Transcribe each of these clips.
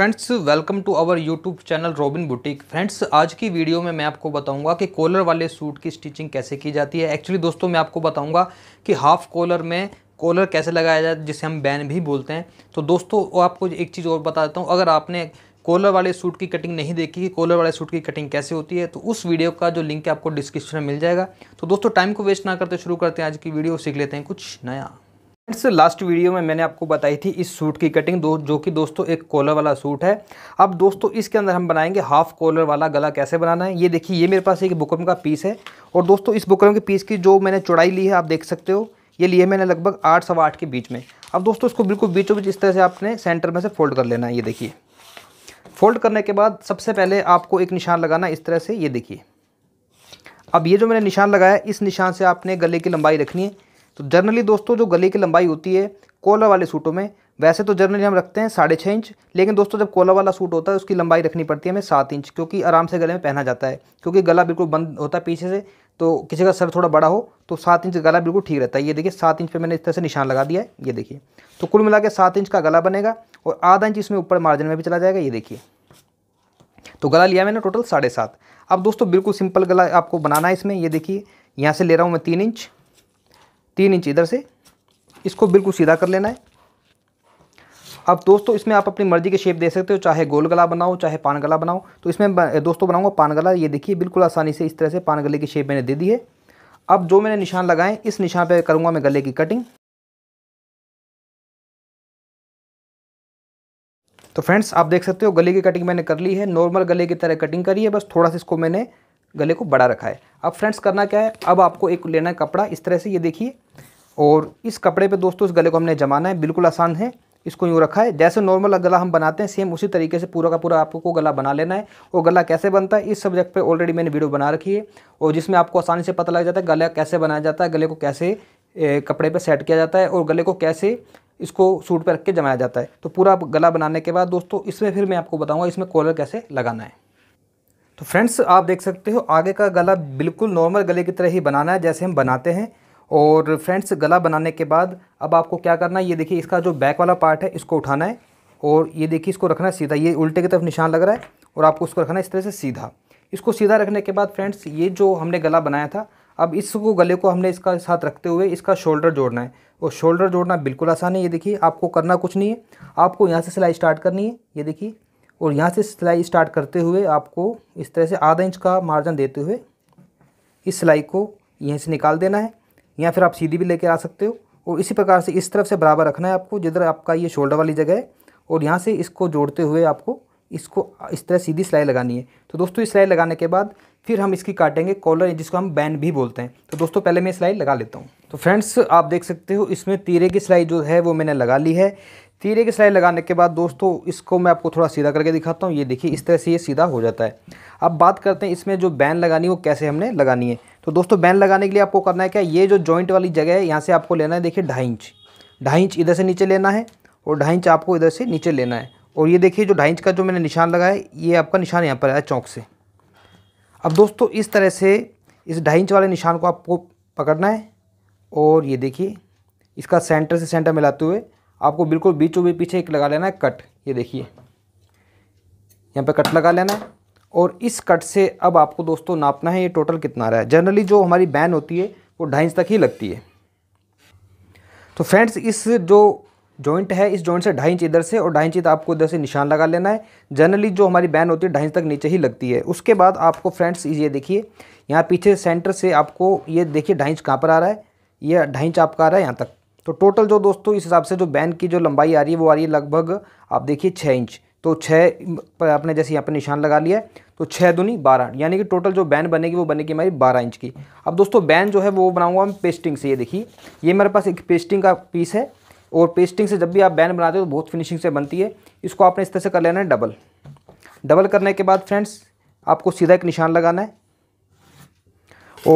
friends welcome to our YouTube channel Robin boutique friends आज की video में मैं आपको बताऊंगा कि कॉलर वाले सूट की स्टिचिंग कैसे की जाती है एक्चुअली दोस्तों मैं आपको बताऊंगा कि हाफ कॉलर में कॉलर कैसे लगाया जाए जिसे हम बैन भी बोलते हैं तो दोस्तों आपको एक चीज़ और बता देता हूँ अगर आपने कॉलर वाले सूट की कटिंग नहीं देखी कि कॉलर वाले सूट की कटिंग कैसे होती है तो उस वीडियो का जो लिंक है आपको डिस्क्रिप्शन में मिल जाएगा तो दोस्तों टाइम को वेस्ट ना करते शुरू करते हैं आज की वीडियो सीख लेते हैं कुछ नया फ्रेंड्स लास्ट वीडियो में मैंने आपको बताई थी इस सूट की कटिंग दो जो कि दोस्तों एक कॉलर वाला सूट है अब दोस्तों इसके अंदर हम बनाएंगे हाफ कॉलर वाला गला कैसे बनाना है ये देखिए ये मेरे पास एक बुकरम का पीस है और दोस्तों इस बुकरम के पीस की जो मैंने चौड़ाई ली है आप देख सकते हो ये लिए मैंने लगभग आठ सवा आठ के बीच में अब दोस्तों इसको बिल्कुल बीचों बीच इस तरह से आपने सेंटर में से फोल्ड कर लेना है ये देखिए फोल्ड करने के बाद सबसे पहले आपको एक निशान लगाना इस तरह से ये देखिए अब ये जो मैंने निशान लगाया इस निशान से आपने गले की लंबाई रखनी है तो जनरली दोस्तों जो गले की लंबाई होती है कॉलर वाले सूटों में वैसे तो जनरली हम रखते हैं साढ़े छः इंच लेकिन दोस्तों जब कॉलर वाला सूट होता है उसकी लंबाई रखनी पड़ती है हमें सात इंच क्योंकि आराम से गले में पहना जाता है क्योंकि गला बिल्कुल बंद होता है पीछे से तो किसी का सर थोड़ा बड़ा हो तो सात इंच गला बिल्कुल ठीक रहता है ये देखिए सात इंच पे मैंने इस तरह से निशान लगा दिया है ये देखिए तो कुल मिला के सात इंच का गला बनेगा और आधा इंच इसमें ऊपर मार्जिन में भी चला जाएगा ये देखिए तो गला लिया मैंने टोटल साढ़े सात अब दोस्तों बिल्कुल सिंपल गला आपको बनाना है इसमें ये देखिए यहाँ से ले रहा हूँ मैं तीन इंच तीन इंच इधर से इसको बिल्कुल सीधा कर लेना है अब दोस्तों इसमें आप अपनी मर्जी के शेप दे सकते हो चाहे गोल गला बनाओ चाहे पान गला बनाओ तो इसमें दोस्तों बनाऊंगा पान गला ये देखिए बिल्कुल आसानी से इस तरह से पान गले की शेप मैंने दे दी है अब जो मैंने निशान लगाए इस निशान पर करूँगा मैं गले की कटिंग तो फ्रेंड्स आप देख सकते हो गले की कटिंग मैंने कर ली है नॉर्मल गले की तरह कटिंग करी है बस थोड़ा सा इसको मैंने गले को बड़ा रखा है अब फ्रेंड्स करना क्या है अब आपको एक लेना है कपड़ा इस तरह से ये देखिए और इस कपड़े पे दोस्तों इस गले को हमने जमाना है बिल्कुल आसान है इसको यूँ रखा है जैसे नॉर्मल गला हम बनाते हैं सेम उसी तरीके से पूरा का पूरा आपको गला बना लेना है और गला कैसे बनता है इस सब्जेक्ट पर ऑलरेडी मैंने वीडियो बना रखी है और जिसमें आपको आसानी से पता लग जाता है गला कैसे बनाया जाता है गले को कैसे कपड़े पर सेट किया जाता है और गले को कैसे इसको सूट पर रख के जमाया जाता है तो पूरा गला बनाने के बाद दोस्तों इसमें फिर मैं आपको बताऊँगा इसमें कॉलर कैसे लगाना है तो फ्रेंड्स आप देख सकते हो आगे का गला बिल्कुल नॉर्मल गले की तरह ही बनाना है जैसे हम बनाते हैं और फ्रेंड्स गला बनाने के बाद अब आपको क्या करना है ये देखिए इसका जो बैक वाला पार्ट है इसको उठाना है और ये देखिए इसको रखना है सीधा ये उल्टे की तरफ निशान लग रहा है और आपको उसको रखना है इस तरह से सीधा इसको सीधा रखने के बाद फ्रेंड्स ये जो हमने गला बनाया था अब इसको गले को हमने इसका साथ रखते हुए इसका शोल्डर जोड़ना है और शोल्डर जोड़ना बिल्कुल आसान है ये देखिए आपको करना कुछ नहीं है आपको यहाँ से सिलाई स्टार्ट करनी है ये देखिए और यहाँ से सिलाई स्टार्ट करते हुए आपको इस तरह से आधा इंच का मार्जिन देते हुए इस सिलाई को यहीं से निकाल देना है या फिर आप सीधी भी लेके आ सकते हो और इसी प्रकार से इस तरफ से बराबर रखना है आपको जिधर आपका ये शोल्डर वाली जगह है और यहाँ से इसको जोड़ते हुए आपको इसको इस तरह सीधी सिलाई लगानी है तो दोस्तों इस सिलाई लगाने के बाद फिर हम इसकी काटेंगे कॉलर जिसको हम बैन भी बोलते हैं तो दोस्तों पहले मैं सिलाई लगा लेता हूँ तो फ्रेंड्स आप देख सकते हो इसमें तीरे की सिलाई जो है वो मैंने लगा ली है तीरे की सिलाई लगाने के बाद दोस्तों इसको मैं आपको थोड़ा सीधा करके दिखाता हूँ ये देखिए इस तरह से ये सीधा हो जाता है अब बात करते हैं इसमें जो बैन लगानी है वो कैसे हमने लगानी है तो दोस्तों बैन लगाने के लिए आपको करना है क्या ये जो जॉइंट वाली जगह है यहाँ से आपको लेना है देखिए ढाई इंच ढाई इंच इधर से नीचे लेना है और ढाई इंच आपको इधर से नीचे लेना है और ये देखिए जो ढाई इंच का जो मैंने निशान लगाया ये आपका निशान यहाँ पर आया चौक से अब दोस्तों इस तरह से इस ढाई इंच वाले निशान को आपको पकड़ना है और ये देखिए इसका सेंटर से सेंटर मिलाते हुए आपको बिल्कुल बीचों बीच पीछे एक लगा लेना है कट ये देखिए यहाँ पे कट लगा लेना है और इस कट से अब आपको दोस्तों नापना है ये टोटल कितना आ रहा है जनरली जो हमारी बैन होती है वो ढाई इंच तक ही लगती है तो फ्रेंड्स इस जो जॉइंट है इस जॉइंट से ढाई इंच इधर से और ढाई इंच आपको इधर से निशान लगा लेना है जनरली जो हमारी बैन होती है ढाई इंच तक नीचे ही लगती है उसके बाद आपको फ्रेंड्स ये देखिए यहाँ पीछे सेंटर से आपको ये देखिए ढाई इंच कहाँ पर आ रहा है ये ढाई इंच आपका आ रहा है यहाँ तक तो टोटल जो दोस्तों इस हिसाब से जो बैन की जो लंबाई आ रही है वो आ रही है लगभग आप देखिए छः इंच तो छः पर आपने जैसे यहाँ पर निशान लगा लिया है तो छः दुनी बारह यानी कि टोटल जो बैन बनेगी वो बनेगी हमारी बारह इंच की अब दोस्तों बैन जो है वो बनाऊंगा मैं पेस्टिंग से ये देखिए ये मेरे पास एक पेस्टिंग का पीस है और पेस्टिंग से जब भी आप बैन बनाते हो तो बहुत फिनिशिंग से बनती है इसको आपने इस तरह से कर लेना है डबल डबल करने के बाद फ्रेंड्स आपको सीधा एक निशान लगाना है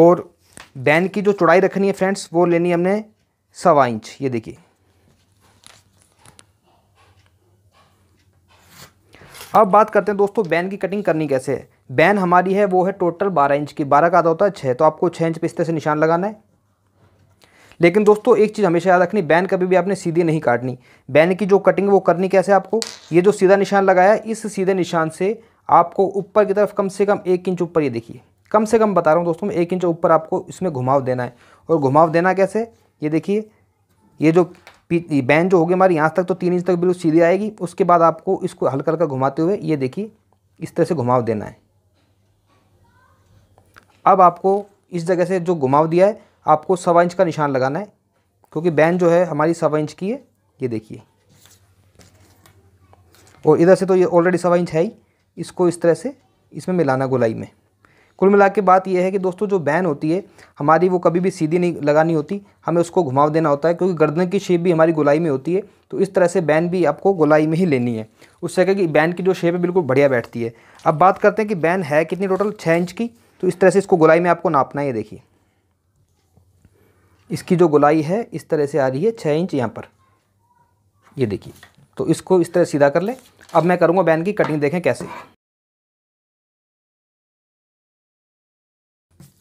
और बैन की जो चौड़ाई रखनी है फ्रेंड्स वो लेनी हमने सवा इंच ये देखिए अब बात करते हैं दोस्तों बैन की कटिंग करनी कैसे है बैन हमारी है वो है टोटल बारह इंच की बारह का आधा होता है छः तो आपको छः इंच पिस्ते से निशान लगाना है लेकिन दोस्तों एक चीज़ हमेशा याद रखनी बैन कभी भी आपने सीधी नहीं काटनी बैन की जो कटिंग वो करनी कैसे आपको ये जो सीधा निशान लगाया इस सीधे निशान से आपको ऊपर की तरफ कम से कम एक इंच ऊपर ये देखिए कम से कम बता रहा हूँ दोस्तों एक इंच ऊपर आपको इसमें घुमाव देना है और घुमाव देना कैसे ये देखिए ये जो बैंड जो होगी हमारी यहाँ तक तो तीन इंच तक बिल्कुल सीधी आएगी उसके बाद आपको इसको हल्का हल्का घुमाते हुए ये देखिए इस तरह से घुमाव देना है अब आपको इस जगह से जो घुमाव दिया है आपको सवा इंच का निशान लगाना है क्योंकि बैंड जो है हमारी सवा इंच की है ये देखिए और इधर से तो ये ऑलरेडी सवा इंच है ही इसको इस तरह से इसमें मिलाना गोलाई में कुल मिला के बात यह है कि दोस्तों जो बैन होती है हमारी वो कभी भी सीधी नहीं लगानी होती हमें उसको घुमाव देना होता है क्योंकि गर्दन की शेप भी हमारी गोलाई में होती है तो इस तरह से बैन भी आपको गोलाई में ही लेनी है उससे क्या कि बैन की जो शेप है बिल्कुल बढ़िया बैठती है अब बात करते हैं कि बैन है कितनी टोटल छः इंच की तो इस तरह से इसको गोलाई में आपको नापना है ये देखिए इसकी जो गोलाई है इस तरह से आ रही है छः इंच यहाँ पर ये देखिए तो इसको इस तरह सीधा कर लें अब मैं करूँगा बैन की कटिंग देखें कैसे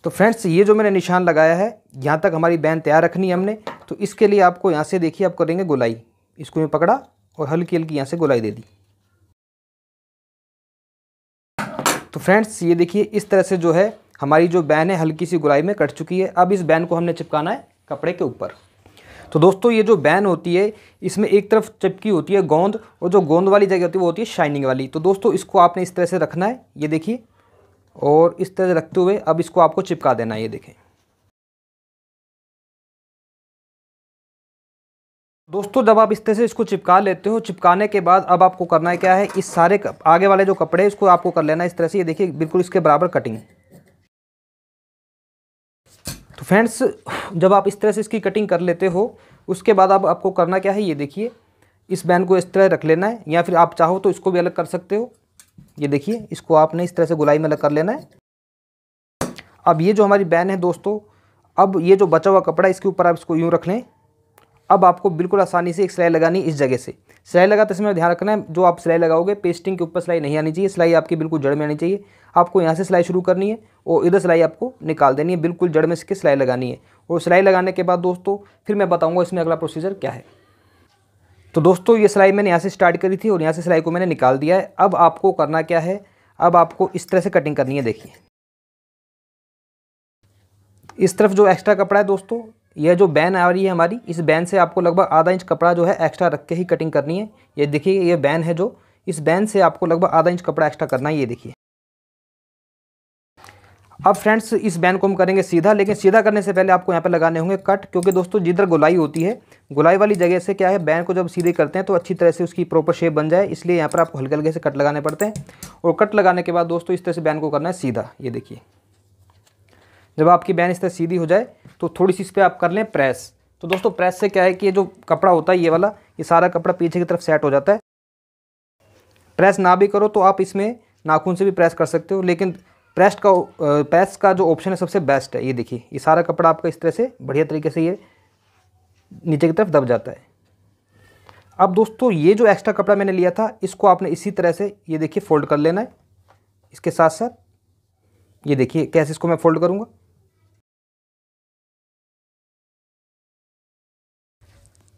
तो फ्रेंड्स ये जो मैंने निशान लगाया है यहाँ तक हमारी बैन तैयार रखनी है हमने तो इसके लिए आपको यहाँ से देखिए आप करेंगे गुलाई इसको मैं पकड़ा और हल्की हल्की यहाँ से गुलाई दे दी तो फ्रेंड्स ये देखिए इस तरह से जो है हमारी जो बैन है हल्की सी गुलाई में कट चुकी है अब इस बैन को हमने चिपकाना है कपड़े के ऊपर तो दोस्तों ये जो बैन होती है इसमें एक तरफ चिपकी होती है गोंद और जो गोंद वाली जगह होती है वो होती है शाइनिंग वाली तो दोस्तों इसको आपने इस तरह से रखना है ये देखिए और इस तरह से रखते हुए अब इसको आपको चिपका देना ये देखें दोस्तों जब आप इस तरह से इसको चिपका लेते हो चिपकाने के बाद अब आपको करना है क्या है इस सारे आगे वाले जो कपड़े इसको आपको कर लेना इस तरह से ये देखिए बिल्कुल इसके बराबर कटिंग तो फ्रेंड्स जब आप इस तरह से इसकी कटिंग कर लेते हो उसके बाद अब आपको करना क्या है ये देखिए इस बैन को इस तरह रख लेना है या फिर आप चाहो तो इसको भी अलग कर सकते हो ये देखिए इसको आपने इस तरह से गुलाई में अलग कर लेना है अब ये जो हमारी बैन है दोस्तों अब ये जो बचा हुआ कपड़ा इसके ऊपर आप इसको यूँ रख लें अब आपको बिल्कुल आसानी से एक सिलाई लगानी इस जगह से सिलाई लगाते समय ध्यान रखना है जो आप सिलाई लगाओगे पेस्टिंग के ऊपर सिलाई नहीं आनी चाहिए सिलाई आपकी बिल्कुल जड़ में आनी चाहिए आपको यहाँ से सिलाई शुरू करनी है और इधर सिलाई आपको निकाल देनी है बिल्कुल जड़ में इसकी सिलाई लगानी है और सिलाई लगाने के बाद दोस्तों फिर मैं बताऊँगा इसमें अगला प्रोसीजर क्या है तो दोस्तों ये सिलाई मैंने यहाँ से स्टार्ट करी थी और यहाँ से सिलाई को मैंने निकाल दिया है अब आपको करना क्या है अब आपको इस तरह से कटिंग करनी है देखिए इस तरफ जो एक्स्ट्रा कपड़ा है दोस्तों यह जो बैन आ रही है हमारी इस बैन से आपको लगभग आधा इंच कपड़ा जो है एक्स्ट्रा रख के ही कटिंग करनी है ये देखिए ये बैन है जो इस बैन से आपको लगभग आधा इंच कपड़ा एक्स्ट्रा करना है ये देखिए अब फ्रेंड्स इस बैन को हम करेंगे सीधा लेकिन सीधा करने से पहले आपको यहाँ पर लगाने होंगे कट क्योंकि दोस्तों जिधर गुलाई होती है गुलाई वाली जगह से क्या है बैन को जब सीधे करते हैं तो अच्छी तरह से उसकी प्रॉपर शेप बन जाए इसलिए यहाँ पर आपको हल्के हल्के से कट लगाने पड़ते हैं और कट लगाने के बाद दोस्तों इस तरह से बैन को करना है सीधा ये देखिए जब आपकी बैन इस तरह सीधी हो जाए तो थोड़ी सी इस पर आप कर लें प्रेस तो दोस्तों प्रेस से क्या है कि ये जो कपड़ा होता है ये वाला ये सारा कपड़ा पीछे की तरफ सेट हो जाता है प्रेस ना भी करो तो आप इसमें नाखून से भी प्रेस कर सकते हो लेकिन प्रेस्ट का प्रेस का जो ऑप्शन है सबसे बेस्ट है ये देखिए ये सारा कपड़ा आपका इस तरह से बढ़िया तरीके से ये नीचे की तरफ दब जाता है अब दोस्तों ये जो एक्स्ट्रा कपड़ा मैंने लिया था इसको आपने इसी तरह से ये देखिए फोल्ड कर लेना है इसके साथ साथ ये देखिए कैसे इसको मैं फोल्ड करूँगा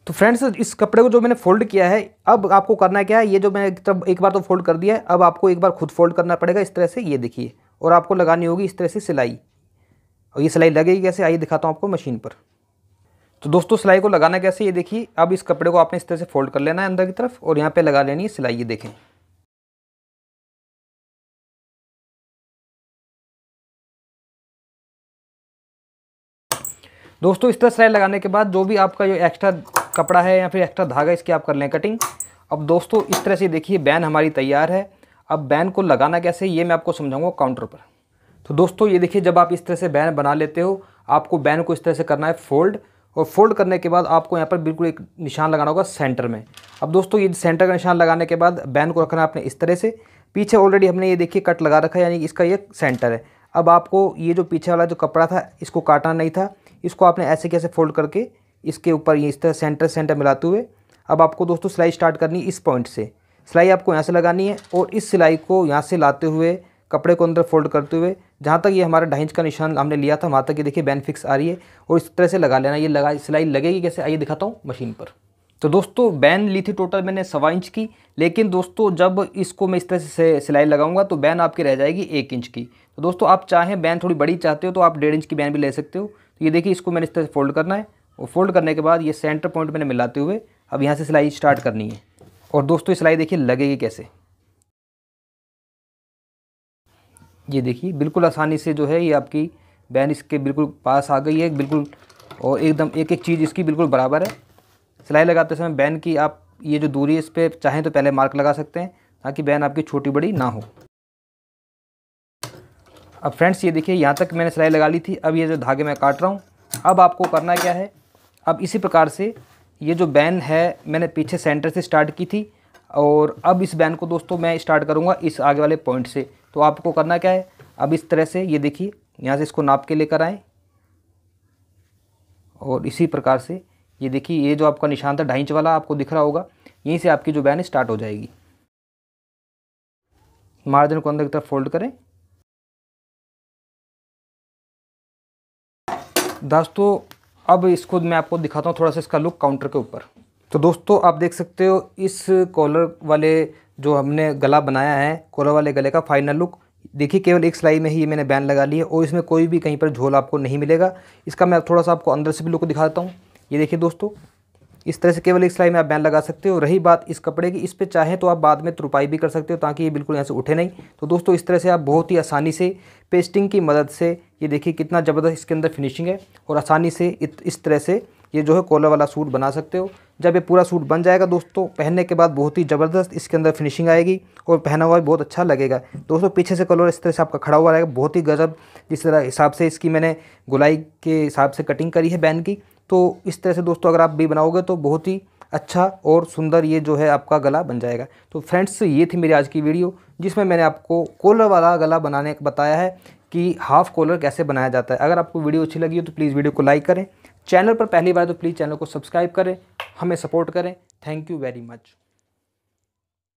तो फ्रेंड्स इस कपड़े को जो मैंने फोल्ड किया है अब आपको करना क्या है ये जो मैंने एक बार तो फोल्ड कर दिया है अब आपको एक बार खुद फोल्ड करना पड़ेगा इस तरह से ये देखिए और आपको लगानी होगी इस तरह से सिलाई और ये सिलाई लगेगी कैसे आइए दिखाता हूँ आपको मशीन पर तो दोस्तों सिलाई को लगाना कैसे ये देखिए अब इस कपड़े को आपने इस तरह से फोल्ड कर लेना है अंदर की तरफ और यहाँ पे लगा लेनी है सिलाई ये देखें दोस्तों इस तरह सिलाई लगाने के बाद जो भी आपका जो एक्स्ट्रा कपड़ा है या फिर एक्स्ट्रा धागा इसकी आप कर लें कटिंग अब दोस्तों इस तरह से देखिए बैन हमारी तैयार है अब बैन को लगाना कैसे ये मैं आपको समझाऊंगा काउंटर पर तो दोस्तों ये देखिए जब आप इस तरह से बैन बना लेते हो आपको बैन को इस तरह से करना है फोल्ड और फोल्ड करने के बाद आपको यहाँ पर बिल्कुल एक निशान लगाना होगा सेंटर में अब दोस्तों ये सेंटर का निशान लगाने के बाद बैन को रखना है आपने इस तरह से पीछे ऑलरेडी हमने ये देखिए कट लगा रखा है यानी इसका ये सेंटर है अब आपको ये जो पीछे वाला जो कपड़ा था इसको काटना नहीं था इसको आपने ऐसे कैसे फोल्ड करके इसके ऊपर ये इस तरह सेंटर सेंटर मिलाते हुए अब आपको दोस्तों सिलाई स्टार्ट करनी इस पॉइंट से सिलाई आपको यहाँ से लगानी है और इस सिलाई को यहाँ से लाते हुए कपड़े को अंदर फोल्ड करते हुए जहाँ तक ये हमारा ढाई इंच का निशान हमने लिया था वहाँ तक ये देखिए बैन फिक्स आ रही है और इस तरह से लगा लेना ये लगा सिलाई लगेगी कैसे आइए दिखाता हूँ मशीन पर तो दोस्तों बैन ली थी टोटल मैंने सवा इंच की लेकिन दोस्तों जब इसको मैं इस तरह से सिलाई लगाऊंगा तो बैन आपकी रह जाएगी एक इंच की तो दोस्तों आप चाहें बैन थोड़ी बड़ी चाहते हो तो आप डेढ़ इंच की बैन भी ले सकते हो तो ये देखिए इसको मैंने इस तरह से फोल्ड करना है और फोल्ड करने के बाद ये सेंटर पॉइंट मैंने मिलाते हुए अब यहाँ से सिलाई स्टार्ट करनी है और दोस्तों ये सिलाई देखिए लगेगी कैसे ये देखिए बिल्कुल आसानी से जो है ये आपकी बैन इसके बिल्कुल पास आ गई है बिल्कुल और एकदम एक एक चीज़ इसकी बिल्कुल बराबर है सिलाई लगाते समय बैन की आप ये जो दूरी है इस पर चाहें तो पहले मार्क लगा सकते हैं ताकि बैन आपकी छोटी बड़ी ना हो अब फ्रेंड्स ये देखिए यहाँ तक मैंने सिलाई लगा ली थी अब ये जो धागे मैं काट रहा हूँ अब आपको करना क्या है अब इसी प्रकार से ये जो बैन है मैंने पीछे सेंटर से स्टार्ट की थी और अब इस बैन को दोस्तों मैं स्टार्ट करूँगा इस आगे वाले पॉइंट से तो आपको करना क्या है अब इस तरह से ये देखिए यहाँ से इसको नाप के लेकर आएँ और इसी प्रकार से ये देखिए ये जो आपका निशान था ढाई इंच वाला आपको दिख रहा होगा यहीं से आपकी जो बैन स्टार्ट हो जाएगी मार्जिन को अंदर की तरफ फोल्ड करें दोस्तों अब इसको मैं आपको दिखाता हूँ थोड़ा सा इसका लुक काउंटर के ऊपर तो दोस्तों आप देख सकते हो इस कॉलर वाले जो हमने गला बनाया है कॉलर वाले गले का फाइनल लुक देखिए केवल एक सिलाई में ही ये मैंने बैन लगा ली है और इसमें कोई भी कहीं पर झोल आपको नहीं मिलेगा इसका मैं थोड़ा सा आपको अंदर से भी लुक दिखाता हूँ ये देखिए दोस्तों इस तरह से केवल एक सिलाई में आप बैन लगा सकते हो रही बात इस कपड़े की इस पर चाहें तो आप बाद में तुरपाई भी कर सकते हो ताकि ये बिल्कुल यहाँ से उठे नहीं तो दोस्तों इस तरह से आप बहुत ही आसानी से पेस्टिंग की मदद से ये देखिए कितना ज़बरदस्त इसके अंदर फिनिशिंग है और आसानी से इस तरह से ये जो है कॉलर वाला सूट बना सकते हो जब ये पूरा सूट बन जाएगा दोस्तों पहनने के बाद बहुत ही ज़बरदस्त इसके अंदर फिनिशिंग आएगी और पहना हुआ भी बहुत अच्छा लगेगा दोस्तों पीछे से कलर इस तरह से आपका खड़ा हुआ रहेगा बहुत ही गजब जिस तरह हिसाब से इसकी मैंने गुलाई के हिसाब से कटिंग करी है बैन की तो इस तरह से दोस्तों अगर आप बी बनाओगे तो बहुत ही अच्छा और सुंदर ये जो है आपका गला बन जाएगा तो फ्रेंड्स ये थी मेरी आज की वीडियो जिसमें मैंने आपको कॉलर वाला गला बनाने बताया है कि हाफ़ कॉलर कैसे बनाया जाता है अगर आपको वीडियो अच्छी लगी हो तो प्लीज़ वीडियो को लाइक करें चैनल पर पहली बार तो प्लीज़ चैनल को सब्सक्राइब करें हमें सपोर्ट करें थैंक यू वेरी मच